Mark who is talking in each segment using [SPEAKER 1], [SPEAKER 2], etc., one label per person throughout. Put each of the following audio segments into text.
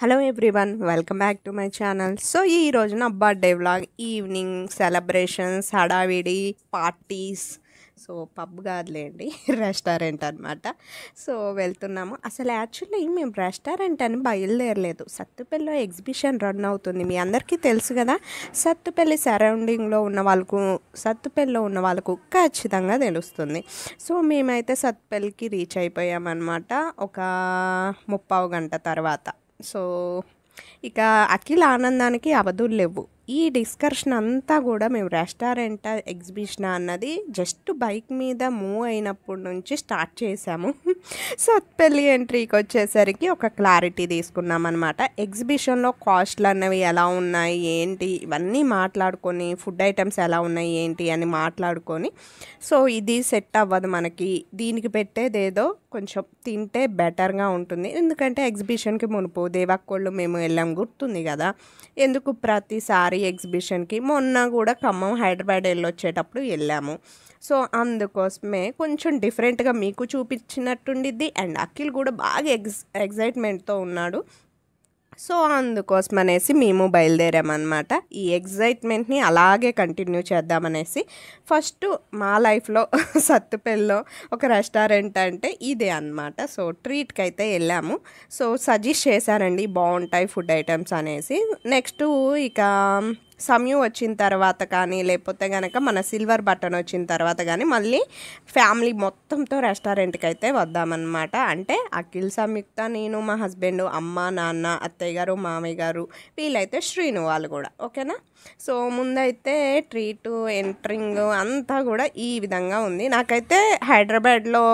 [SPEAKER 1] hello everyone welcome back to my channel so ఈ రోజున birthday vlog evening celebrations హడావిడి parties so pub కాదులేండి restaurant అనమాట so వెళ్తున్నాము అసలు యాక్చువల్లీ మేము రెస్టారెంట్ అని బయలుదేరలేదు సత్తుపల్లిలో ఎగ్జిబిషన్ రన్ అవుతుంది మీ అందరికీ తెలుసు కదా సత్తుపల్లి సరౌండింగ్లో ఉన్న వాళ్ళకు సత్తుపల్లిలో ఉన్న వాళ్ళకు ఖచ్చితంగా తెలుస్తుంది సో మేమైతే సత్తుపల్లికి రీచ్ అయిపోయామన్నమాట ఒక ముప్పావు గంట తర్వాత సో ఇక అఖిల్ ఆనందానికి అవధులు లేవు ఈ డిస్కషన్ అంతా కూడా మేము రెస్టారెంట్ ఎగ్జిబిషన్ అన్నది జస్ట్ బైక్ మీద మూవ్ అయినప్పటి నుంచి స్టార్ట్ చేశాము సత్పల్లి ఎంట్రీకి వచ్చేసరికి ఒక క్లారిటీ తీసుకున్నాం అనమాట ఎగ్జిబిషన్లో కాస్ట్లు అన్నవి ఎలా ఉన్నాయి ఏంటి ఇవన్నీ మాట్లాడుకొని ఫుడ్ ఐటమ్స్ ఎలా ఉన్నాయి ఏంటి అని మాట్లాడుకొని సో ఇది సెట్ అవ్వదు మనకి దీనికి పెట్టేదేదో కొంచెం తింటే బెటర్గా ఉంటుంది ఎందుకంటే ఎగ్జిబిషన్కి మునుపు దేవాకొళ్ళు మేము వెళ్ళాం గుర్తుంది కదా ఎందుకు ప్రతిసారి శారీ ఎగ్జిబిషన్కి మొన్న కూడా ఖమ్మం హైదరాబాద్ వెళ్ళి వచ్చేటప్పుడు వెళ్ళాము సో అందుకోసమే కొంచెం డిఫరెంట్గా మీకు చూపించినట్టుండిద్ది అండ్ అఖిల్ కూడా బాగా ఎగ్జ్ ఎగ్జైట్మెంట్తో ఉన్నాడు సో అందుకోసం అనేసి మేము బయలుదేరామన్నమాట ఈ ఎగ్జైట్మెంట్ని అలాగే కంటిన్యూ చేద్దామనేసి ఫస్ట్ మా లైఫ్లో సత్తుపల్లిలో ఒక రెస్టారెంట్ అంటే ఇదే అనమాట సో ట్రీట్కి అయితే వెళ్ళాము సో సజెస్ట్ చేశారండి బాగుంటాయి ఫుడ్ ఐటమ్స్ అనేసి నెక్స్ట్ ఇక సమయం వచ్చిన తర్వాత కానీ లేకపోతే కనుక మన సిల్వర్ బటన్ వచ్చిన తర్వాత కానీ మళ్ళీ ఫ్యామిలీ మొత్తంతో రెస్టారెంట్కి అయితే వద్దామన్నమాట అంటే అఖిల్ సంయుక్త నేను మా హస్బెండ్ అమ్మ నాన్న అత్తయ్య గారు మామయ్య గారు వీళ్ళైతే శ్రీను వాళ్ళు కూడా ఓకేనా సో ముందైతే ట్రీటు ఎంట్రింగ్ అంతా కూడా ఈ విధంగా ఉంది నాకైతే హైదరాబాద్లో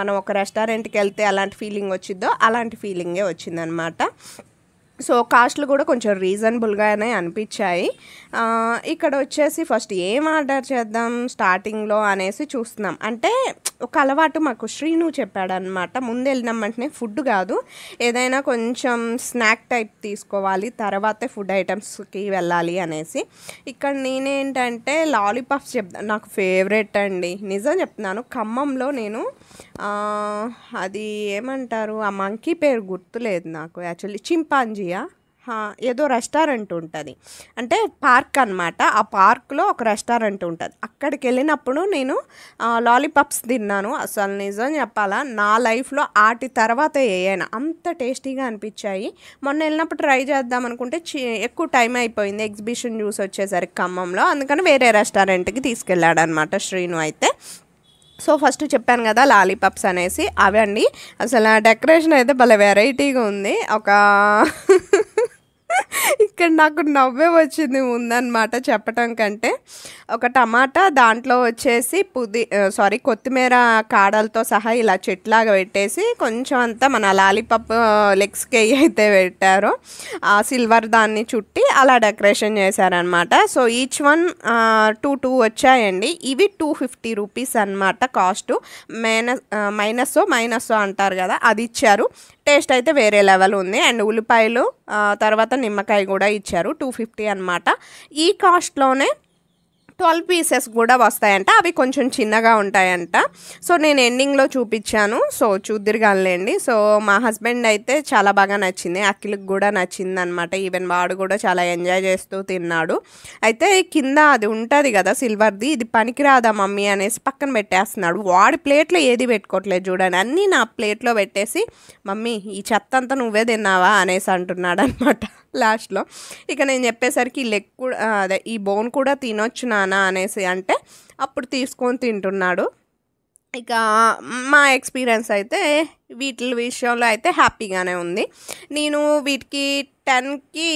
[SPEAKER 1] మనం ఒక రెస్టారెంట్కి వెళ్తే అలాంటి ఫీలింగ్ వచ్చిద్దో అలాంటి ఫీలింగే వచ్చిందనమాట సో కాస్ట్లు కూడా కొంచెం రీజనబుల్గానే అనిపించాయి ఇక్కడ వచ్చేసి ఫస్ట్ ఏం ఆర్డర్ చేద్దాం స్టార్టింగ్లో అనేసి చూస్తున్నాం అంటే ఒక అలవాటు మాకు శ్రీను చెప్పాడనమాట ముందు వెళ్ళినాం వెంటనే ఫుడ్ కాదు ఏదైనా కొంచెం స్నాక్ టైప్ తీసుకోవాలి తర్వాతే ఫుడ్ ఐటమ్స్కి వెళ్ళాలి అనేసి ఇక్కడ నేనేంటంటే లాలీపాప్స్ చెప్తాను నాకు ఫేవరెట్ అండి నిజం చెప్తున్నాను ఖమ్మంలో నేను అది ఏమంటారు ఆ మంకీ పేరు గుర్తులేదు నాకు యాక్చువల్లీ చింపాంజీ ఏరియా ఏదో రెస్టారెంట్ ఉంటుంది అంటే పార్క్ అనమాట ఆ పార్క్లో ఒక రెస్టారెంట్ ఉంటుంది అక్కడికి వెళ్ళినప్పుడు నేను లాలీపాప్స్ తిన్నాను అసలు నిజం చెప్పాలా నా లైఫ్లో ఆటి తర్వాత ఏయైనా అంత టేస్టీగా అనిపించాయి మొన్న వెళ్ళినప్పుడు ట్రై చేద్దాం అనుకుంటే ఎక్కువ టైం అయిపోయింది ఎగ్జిబిషన్ చూసి వచ్చేసరికి ఖమ్మంలో అందుకని వేరే రెస్టారెంట్కి తీసుకెళ్ళాడనమాట శ్రీను అయితే సో ఫస్ట్ చెప్పాను కదా లాలీపాప్స్ అనేసి అవండి అసలు డెకరేషన్ అయితే భలే వెరైటీగా ఉంది ఒక ఇక్కడ నాకు నవ్వే వచ్చింది ఉందన్నమాట చెప్పటం కంటే ఒక టమాటా దాంట్లో వచ్చేసి పుది సారీ కొత్తిమీర కాడలతో సహా ఇలా చెట్లాగా పెట్టేసి కొంచెం అంతా మన లెగ్స్ కేయి అయితే పెట్టారో ఆ సిల్వర్ దాన్ని చుట్టి అలా డెకరేషన్ చేశారనమాట so each one two two వచ్చాయండి ఇవి టూ ఫిఫ్టీ రూపీస్ అనమాట కాస్ట్ మైనస్ మైనస్ మైనస్ అంటారు కదా అది ఇచ్చారు టేస్ట్ అయితే వేరే లెవెల్ ఉంది అండ్ ఉల్లిపాయలు తర్వాత నిమ్మ నిమ్మకాయ కూడా ఇచ్చారు టూ ఫిఫ్టీ అనమాట ఈ కాస్ట్లోనే ట్వెల్వ్ పీసెస్ కూడా వస్తాయంట అవి కొంచెం చిన్నగా ఉంటాయంట సో నేను ఎండింగ్లో చూపించాను సో చూద్దిరిగానులేండి సో మా హస్బెండ్ అయితే చాలా బాగా నచ్చింది అఖిల్కి కూడా నచ్చింది అనమాట ఈవెన్ వాడు కూడా చాలా ఎంజాయ్ చేస్తూ తిన్నాడు అయితే కింద అది ఉంటుంది కదా సిల్వర్ది ఇది పనికిరాదా మమ్మీ అనేసి పక్కన పెట్టేస్తున్నాడు వాడి ప్లేట్లో ఏది పెట్టుకోవట్లేదు చూడండి అన్నీ నా ప్లేట్లో పెట్టేసి మమ్మీ ఈ చెత్త అంతా నువ్వే తిన్నావా అనేసి అంటున్నాడు అనమాట లాస్ట్లో ఇక నేను చెప్పేసరికి లెగ్ కూడా అదే ఈ బోన్ కూడా తినొచ్చు నానా అనేసి అంటే అప్పుడు తీసుకొని తింటున్నాడు ఇక మా ఎక్స్పీరియన్స్ అయితే వీటి విషయంలో అయితే హ్యాపీగానే ఉంది నేను వీటికి టెన్కి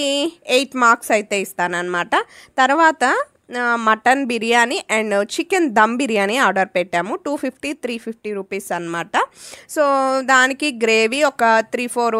[SPEAKER 1] ఎయిట్ మార్క్స్ అయితే ఇస్తానన్నమాట తర్వాత mutton biryani and chicken dum biryani order పెట్టాము two fifty three fifty rupees అనమాట సో దానికి గ్రేవీ ఒక త్రీ ఫోర్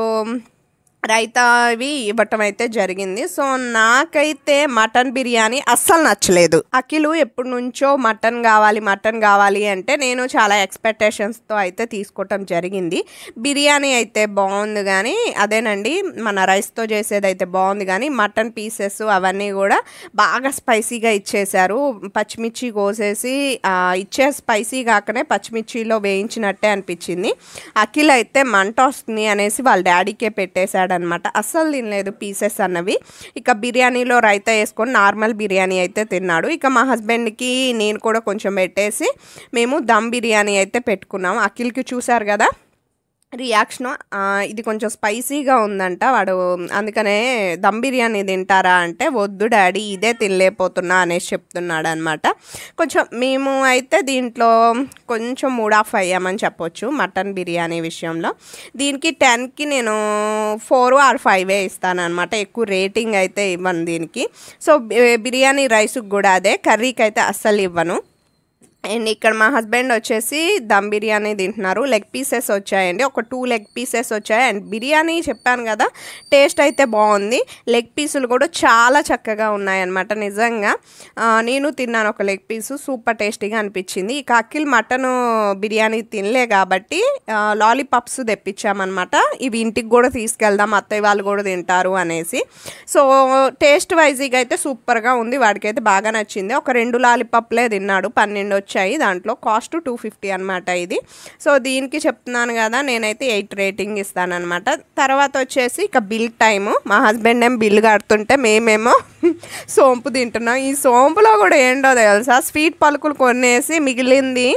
[SPEAKER 1] రైతావి ఇవ్వటం అయితే జరిగింది సో నాకైతే మటన్ బిర్యానీ అస్సలు నచ్చలేదు అఖిలు ఎప్పటి నుంచో మటన్ కావాలి మటన్ కావాలి అంటే నేను చాలా ఎక్స్పెక్టేషన్స్తో అయితే తీసుకోవటం జరిగింది బిర్యానీ అయితే బాగుంది కానీ అదేనండి మన రైస్తో చేసేది అయితే బాగుంది కానీ మటన్ పీసెస్ అవన్నీ కూడా బాగా స్పైసీగా ఇచ్చేశారు పచ్చిమిర్చి కోసేసి ఇచ్చే స్పైసీ కాకనే పచ్చిమిర్చిలో వేయించినట్టే అనిపించింది అఖిల్ అయితే మంట వస్తుంది అనేసి వాళ్ళ డాడీకే పెట్టేశాడు అనమాట అస్సలు తినలేదు పీసెస్ అన్నవి ఇక బిర్యానీలో రైతా వేసుకొని నార్మల్ బిర్యానీ అయితే తిన్నాడు ఇక మా హస్బెండ్కి నేను కూడా కొంచెం పెట్టేసి మేము దమ్ బిర్యానీ అయితే పెట్టుకున్నాము అఖిల్కి చూశారు కదా రియాక్షన్ ఇది కొంచెం స్పైసీగా ఉందంట వాడు అందుకనే దమ్ బిర్యానీ తింటారా అంటే వద్దు డాడీ ఇదే తినలేకపోతున్నా అనేసి చెప్తున్నాడు అనమాట కొంచెం మేము అయితే దీంట్లో కొంచెం మూడ్ ఆఫ్ అయ్యామని చెప్పొచ్చు మటన్ బిర్యానీ విషయంలో దీనికి టెన్కి నేను ఫోర్ ఆర్ ఫైవే ఇస్తానమాట ఎక్కువ రేటింగ్ అయితే ఇవ్వను దీనికి సో బిర్యానీ రైస్కి కూడా అదే కర్రీకి అయితే అస్సలు ఇవ్వను అండ్ ఇక్కడ మా హస్బెండ్ వచ్చేసి దమ్ బిర్యానీ తింటున్నారు లెగ్ పీసెస్ వచ్చాయండి ఒక టూ లెగ్ పీసెస్ వచ్చాయి అండ్ బిర్యానీ చెప్పాను కదా టేస్ట్ అయితే బాగుంది లెగ్ పీసులు కూడా చాలా చక్కగా ఉన్నాయన్నమాట నిజంగా నేను తిన్నాను ఒక లెగ్ పీసు సూపర్ టేస్టీగా అనిపించింది ఇక అఖిల్ మటన్ బిర్యానీ తినలే కాబట్టి లాలీపాప్స్ తెప్పించామన్నమాట ఇవి ఇంటికి కూడా తీసుకెళ్దాం అత్తయ్య వాళ్ళు కూడా తింటారు అనేసి సో టేస్ట్ వైజీగా అయితే సూపర్గా ఉంది వాడికైతే బాగా నచ్చింది ఒక రెండు లాలీపాప్లే తిన్నాడు పన్నెండు వచ్చాయి వచ్చాయి దాంట్లో కాస్ట్ టూ ఫిఫ్టీ అనమాట ఇది సో దీనికి చెప్తున్నాను కదా నేనైతే ఎయిట్ రేటింగ్ ఇస్తానమాట తర్వాత వచ్చేసి ఇక బిల్ టైము మా హస్బెండ్ ఏం బిల్ కడుతుంటే మేమేమో సోంపు తింటున్నాం ఈ సోంపులో కూడా ఏంటో తెలుసా స్వీట్ పలుకులు కొనేసి మిగిలింది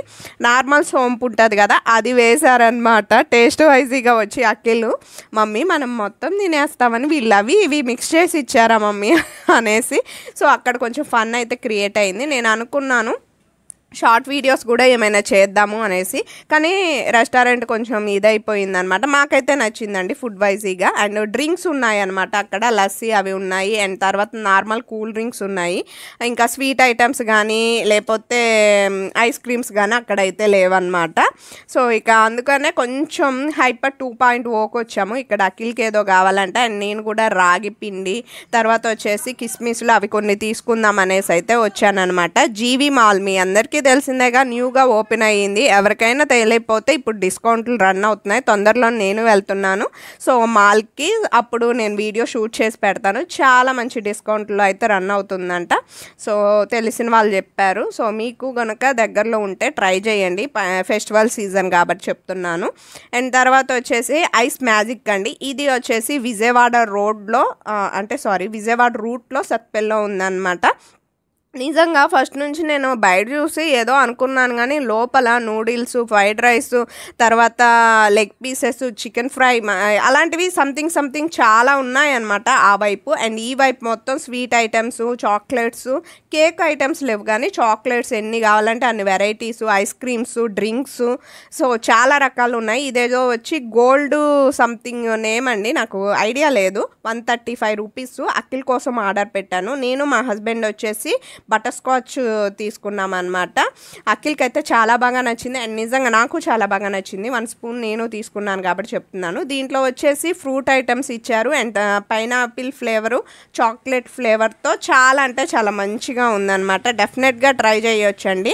[SPEAKER 1] నార్మల్ సోంపు ఉంటుంది కదా అది వేశారనమాట టేస్ట్ వైజీగా వచ్చి అక్కిలు మమ్మీ మనం మొత్తం తినేస్తామని వీళ్ళు అవి ఇవి మిక్స్ చేసి ఇచ్చారా మమ్మీ అనేసి సో అక్కడ కొంచెం ఫన్ అయితే క్రియేట్ అయింది నేను అనుకున్నాను షార్ట్ వీడియోస్ కూడా ఏమైనా చేద్దాము అనేసి కానీ రెస్టారెంట్ కొంచెం ఇదైపోయిందనమాట మాకైతే నచ్చిందండి ఫుడ్ వైజీగా అండ్ డ్రింక్స్ ఉన్నాయి అనమాట అక్కడ లస్సీ అవి ఉన్నాయి అండ్ తర్వాత నార్మల్ కూల్ డ్రింక్స్ ఉన్నాయి ఇంకా స్వీట్ ఐటమ్స్ కానీ లేకపోతే ఐస్ క్రీమ్స్ కానీ అక్కడైతే లేవన్నమాట సో ఇక అందుకనే కొంచెం హైపర్ టూ పాయింట్ ఓకి వచ్చాము ఇక్కడ అఖిల్కి ఏదో కావాలంటే అండ్ నేను కూడా రాగి పిండి తర్వాత వచ్చేసి కిస్మిస్లు అవి కొన్ని తీసుకుందాం అనేసి అయితే వచ్చానమాట జీవి మాల్ మీ అందరికీ అందరికీ తెలిసిందేగా న్యూగా ఓపెన్ అయ్యింది ఎవరికైనా తేలిపోతే ఇప్పుడు డిస్కౌంట్లు రన్ అవుతున్నాయి తొందరలో నేను వెళ్తున్నాను సో మాల్కి అప్పుడు నేను వీడియో షూట్ చేసి పెడతాను చాలా మంచి డిస్కౌంట్లో అయితే రన్ అవుతుందంట సో తెలిసిన వాళ్ళు చెప్పారు సో మీకు కనుక దగ్గరలో ఉంటే ట్రై చేయండి ఫెస్టివల్ సీజన్ కాబట్టి చెప్తున్నాను అండ్ తర్వాత వచ్చేసి ఐస్ మ్యాజిక్ అండి ఇది వచ్చేసి విజయవాడ రోడ్లో అంటే సారీ విజయవాడ రూట్లో సత్పెల్లో ఉందన్నమాట నిజంగా ఫస్ట్ నుంచి నేను బయట చూసి ఏదో అనుకున్నాను కానీ లోపల నూడిల్స్ ఫ్రైడ్ రైస్ తర్వాత లెగ్ పీసెస్ చికెన్ ఫ్రై అలాంటివి సంథింగ్ సంథింగ్ చాలా ఉన్నాయన్నమాట ఆ వైపు అండ్ ఈ వైపు మొత్తం sweet items chocolates cake items లేవు కానీ చాక్లెట్స్ ఎన్ని కావాలంటే అన్ని varieties ice creams drinks so చాలా రకాలు ఉన్నాయి ఇదేదో వచ్చి గోల్డ్ సంథింగ్ నేమ్ అండి నాకు ఐడియా లేదు one thirty five rupees Akhil కోసం ఆర్డర్ పెట్టాను నేను మా హస్బెండ్ వచ్చేసి బటర్ స్కాచ్ తీసుకున్నాం అనమాట అఖిల్కి అయితే చాలా బాగా నచ్చింది అండ్ నిజంగా నాకు చాలా బాగా నచ్చింది వన్ స్పూన్ నేను తీసుకున్నాను కాబట్టి చెప్తున్నాను దీంట్లో వచ్చేసి ఫ్రూట్ ఐటమ్స్ ఇచ్చారు అండ్ పైనాపిల్ ఫ్లేవరు చాక్లెట్ ఫ్లేవర్తో చాలా అంటే చాలా మంచిగా ఉందన్నమాట డెఫినెట్గా ట్రై చేయొచ్చండి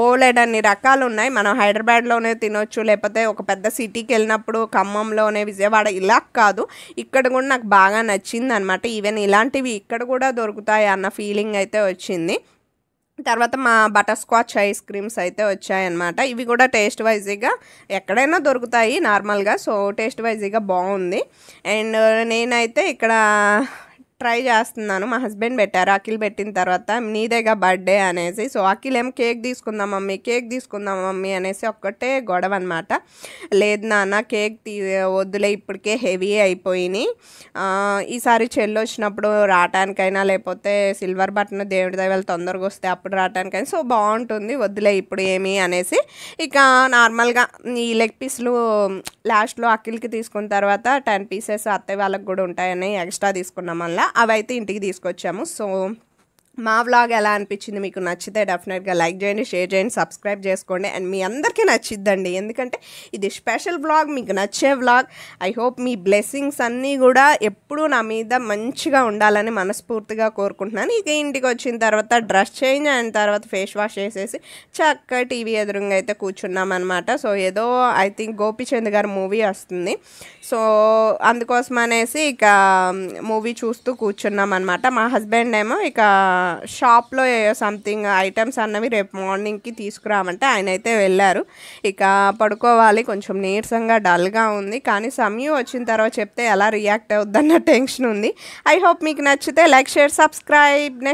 [SPEAKER 1] బోలెడ్ అన్ని రకాలు ఉన్నాయి మనం హైదరాబాద్లోనే తినొచ్చు లేకపోతే ఒక పెద్ద సిటీకి వెళ్ళినప్పుడు ఖమ్మంలోనే విజయవాడ ఇలా కాదు ఇక్కడ కూడా నాకు బాగా నచ్చింది అనమాట ఈవెన్ ఇలాంటివి ఇక్కడ కూడా దొరుకుతాయి అన్న ఫీలింగ్ అయితే వచ్చింది వచ్చింది తర్వాత మా బటర్ స్కాచ్ ఐస్ క్రీమ్స్ అయితే వచ్చాయన్నమాట ఇవి కూడా టేస్ట్ వైజీగా ఎక్కడైనా దొరుకుతాయి నార్మల్గా సో టేస్ట్ వైజీగా బాగుంది అండ్ నేనైతే ఇక్కడ ట్రై చేస్తున్నాను మా హస్బెండ్ పెట్టారు అఖిల్ పెట్టిన తర్వాత నీదేగా బర్త్డే అనేసి సో అఖిల్ ఏం కేక్ తీసుకుందాం మమ్మీ కేక్ తీసుకుందాం మమ్మీ అనేసి ఒక్కటే గొడవ అనమాట లేదు నాన్న కేక్ తీ వద్దులే ఇప్పటికే హెవీ అయిపోయినాయి ఈసారి చెల్లి వచ్చినప్పుడు రావటానికైనా లేకపోతే సిల్వర్ బటన్ దేవుడి దైవాలు తొందరగా వస్తే అప్పుడు రావటానికైనా సో బాగుంటుంది వద్దులే ఇప్పుడు ఏమి అనేసి ఇక నార్మల్గా ఈ లెగ్ పీస్లు లాస్ట్లో అఖిల్కి తీసుకున్న తర్వాత టెన్ పీసెస్ అత్తయ్య వాళ్ళకి కూడా ఉంటాయని ఎక్స్ట్రా తీసుకున్నాం మళ్ళా అవైతే ఇంటికి తీసుకొచ్చాము సో మా వ్లాగ్ ఎలా అనిపించింది మీకు నచ్చితే డెఫినెట్గా లైక్ చేయండి షేర్ చేయండి సబ్స్క్రైబ్ చేసుకోండి అండ్ మీ అందరికీ నచ్చిద్దండి ఎందుకంటే ఇది స్పెషల్ వ్లాగ్ మీకు నచ్చే వ్లాగ్ ఐ హోప్ మీ బ్లెస్సింగ్స్ అన్నీ కూడా ఎప్పుడూ నా మీద మంచిగా ఉండాలని మనస్ఫూర్తిగా కోరుకుంటున్నాను ఇక ఇంటికి వచ్చిన తర్వాత డ్రెస్ చేంజ్ అయిన తర్వాత ఫేస్ వాష్ చేసేసి చక్క టీవీ ఎదురుగా అయితే కూర్చున్నాం అనమాట సో ఏదో ఐ థింక్ గోపిచంద్ గారి మూవీ వస్తుంది సో అందుకోసం అనేసి ఇక మూవీ చూస్తూ కూర్చున్నాం అనమాట మా హస్బెండ్ ఏమో ఇక షాప్లో సంథింగ్ ఐటమ్స్ అన్నవి రేపు మార్నింగ్కి తీసుకురామంటే ఆయన అయితే వెళ్ళారు ఇక పడుకోవాలి కొంచెం నీరసంగా డల్గా ఉంది కానీ సమయం వచ్చిన తర్వాత చెప్తే ఎలా రియాక్ట్ అవుద్దన్న టెన్షన్ ఉంది ఐ హోప్ మీకు నచ్చితే లైక్ షేర్ సబ్స్క్రైబ్ నెక్స్ట్